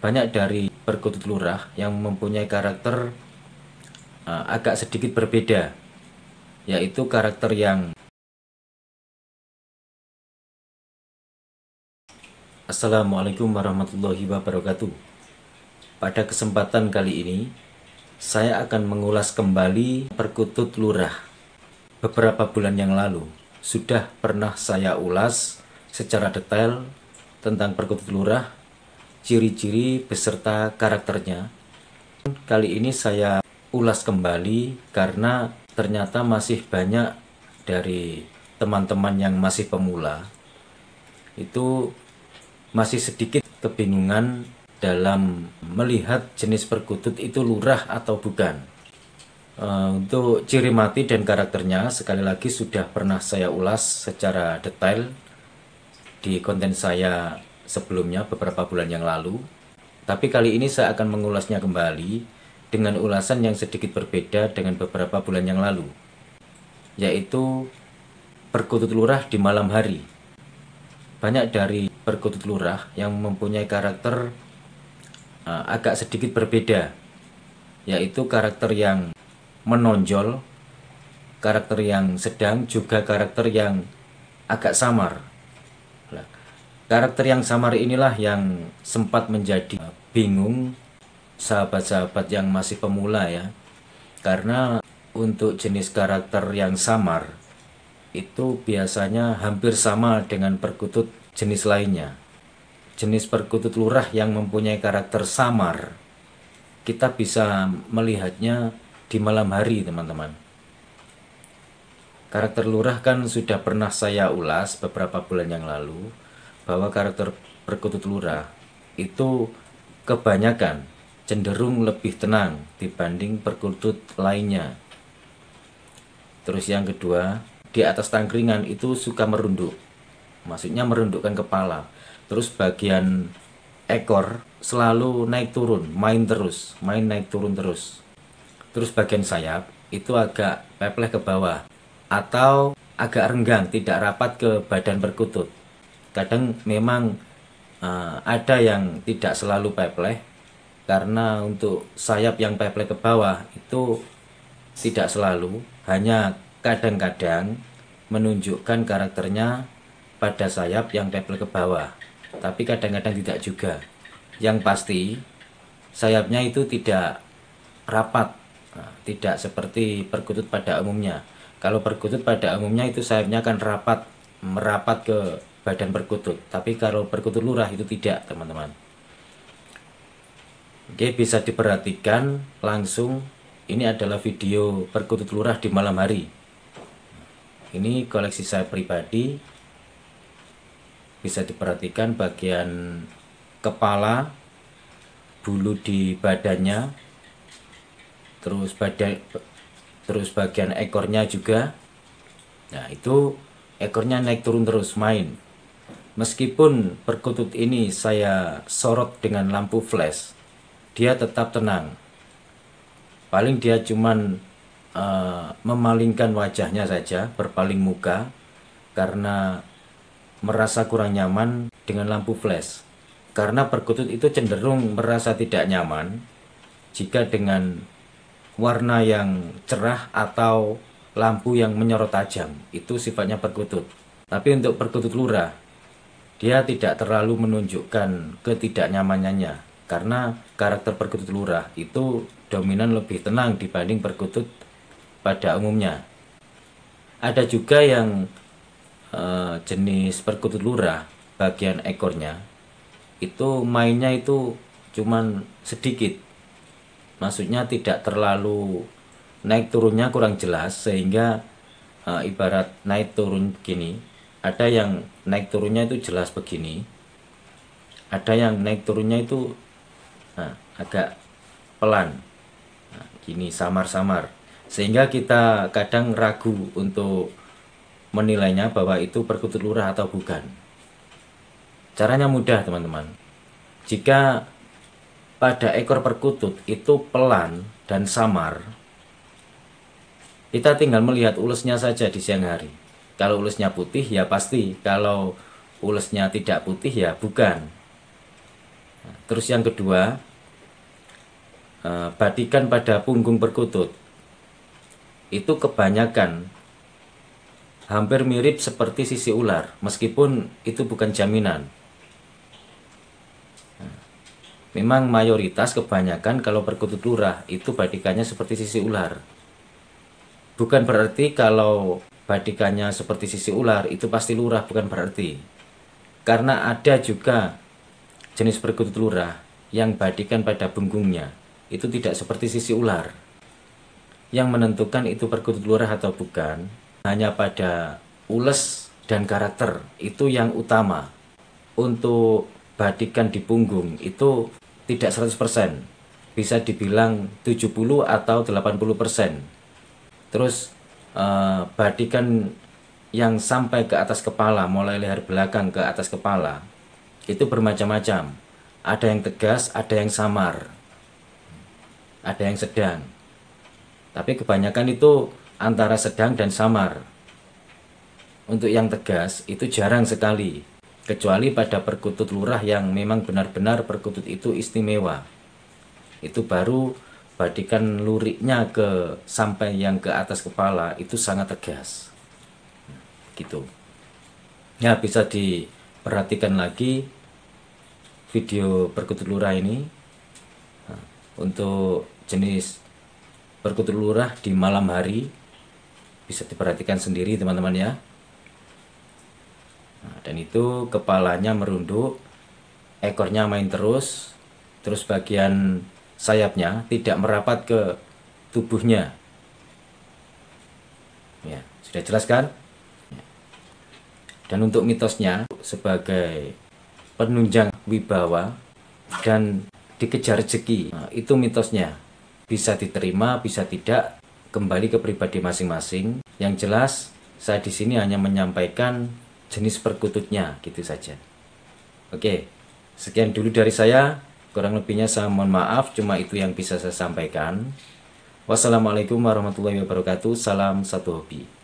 banyak dari perkutut lurah yang mempunyai karakter uh, agak sedikit berbeda yaitu karakter yang Assalamualaikum warahmatullahi wabarakatuh Pada kesempatan kali ini saya akan mengulas kembali perkutut lurah Beberapa bulan yang lalu sudah pernah saya ulas secara detail tentang perkutut lurah ciri-ciri beserta karakternya. Kali ini saya ulas kembali karena ternyata masih banyak dari teman-teman yang masih pemula itu masih sedikit kebingungan dalam melihat jenis perkutut itu lurah atau bukan. Eh, untuk ciri mati dan karakternya sekali lagi sudah pernah saya ulas secara detail di konten saya sebelumnya beberapa bulan yang lalu, tapi kali ini saya akan mengulasnya kembali dengan ulasan yang sedikit berbeda dengan beberapa bulan yang lalu, yaitu perkutut lurah di malam hari. Banyak dari perkutut lurah yang mempunyai karakter uh, agak sedikit berbeda, yaitu karakter yang menonjol, karakter yang sedang, juga karakter yang agak samar. Karakter yang samar inilah yang sempat menjadi eh, bingung sahabat-sahabat yang masih pemula ya. Karena untuk jenis karakter yang samar itu biasanya hampir sama dengan perkutut jenis lainnya. Jenis perkutut lurah yang mempunyai karakter samar. Kita bisa melihatnya di malam hari, teman-teman. Karakter lurah kan sudah pernah saya ulas beberapa bulan yang lalu bahwa karakter perkutut lurah itu kebanyakan cenderung lebih tenang dibanding perkutut lainnya. Terus yang kedua, di atas tangkringan itu suka merunduk. Maksudnya merundukkan kepala. Terus bagian ekor selalu naik turun, main terus, main naik turun terus. Terus bagian sayap itu agak pepleh ke bawah atau agak renggang, tidak rapat ke badan perkutut kadang memang uh, ada yang tidak selalu pepleh karena untuk sayap yang pepleh ke bawah itu tidak selalu hanya kadang-kadang menunjukkan karakternya pada sayap yang pepleh ke bawah tapi kadang-kadang tidak juga yang pasti sayapnya itu tidak rapat eh, tidak seperti perkutut pada umumnya kalau perkutut pada umumnya itu sayapnya akan rapat merapat ke badan perkutut tapi kalau perkutut lurah itu tidak teman-teman Oke bisa diperhatikan langsung ini adalah video perkutut lurah di malam hari ini koleksi saya pribadi bisa diperhatikan bagian kepala bulu di badannya terus badan terus bagian ekornya juga nah itu ekornya naik turun terus main Meskipun perkutut ini saya sorot dengan lampu flash, dia tetap tenang. Paling dia cuman uh, memalingkan wajahnya saja, berpaling muka, karena merasa kurang nyaman dengan lampu flash. Karena perkutut itu cenderung merasa tidak nyaman jika dengan warna yang cerah atau lampu yang menyorot tajam. Itu sifatnya perkutut. Tapi untuk perkutut lurah, dia tidak terlalu menunjukkan ketidaknyamanannya karena karakter perkutut lurah itu dominan lebih tenang dibanding perkutut pada umumnya. Ada juga yang e, jenis perkutut lurah bagian ekornya itu mainnya itu cuman sedikit. Maksudnya tidak terlalu naik turunnya kurang jelas sehingga e, ibarat naik turun gini ada yang naik turunnya itu jelas begini ada yang naik turunnya itu nah, agak pelan nah, gini samar-samar sehingga kita kadang ragu untuk menilainya bahwa itu perkutut lurah atau bukan caranya mudah teman-teman jika pada ekor perkutut itu pelan dan samar kita tinggal melihat ulusnya saja di siang hari kalau ulusnya putih ya pasti, kalau ulusnya tidak putih ya bukan. Nah, terus yang kedua, eh, batikan pada punggung perkutut. Itu kebanyakan hampir mirip seperti sisi ular, meskipun itu bukan jaminan. Nah, memang mayoritas kebanyakan kalau perkutut lurah itu batikannya seperti sisi ular. Bukan berarti kalau Badikannya seperti sisi ular itu pasti lurah bukan berarti karena ada juga jenis perkutut lurah yang badikan pada punggungnya itu tidak seperti sisi ular yang menentukan itu perkutut lurah atau bukan hanya pada ules dan karakter itu yang utama untuk badikan di punggung itu tidak 100% bisa dibilang 70 atau 80% terus Eh, badikan yang sampai ke atas kepala, mulai leher belakang ke atas kepala, itu bermacam-macam. Ada yang tegas, ada yang samar, ada yang sedang. Tapi kebanyakan itu antara sedang dan samar. Untuk yang tegas itu jarang sekali, kecuali pada perkutut lurah yang memang benar-benar perkutut itu istimewa. Itu baru Badikan luriknya ke sampai yang ke atas kepala itu sangat tegas. Gitu. Ya bisa diperhatikan lagi video perkutut lurah ini nah, untuk jenis perkutut lurah di malam hari bisa diperhatikan sendiri teman-teman ya nah, dan itu kepalanya merunduk ekornya main terus terus bagian sayapnya tidak merapat ke tubuhnya. Ya, sudah jelas kan? Dan untuk mitosnya sebagai penunjang wibawa dan dikejar rezeki, itu mitosnya. Bisa diterima, bisa tidak, kembali ke pribadi masing-masing. Yang jelas, saya di sini hanya menyampaikan jenis perkututnya gitu saja. Oke, sekian dulu dari saya. Kurang lebihnya saya mohon maaf, cuma itu yang bisa saya sampaikan. Wassalamualaikum warahmatullahi wabarakatuh. Salam satu hobi.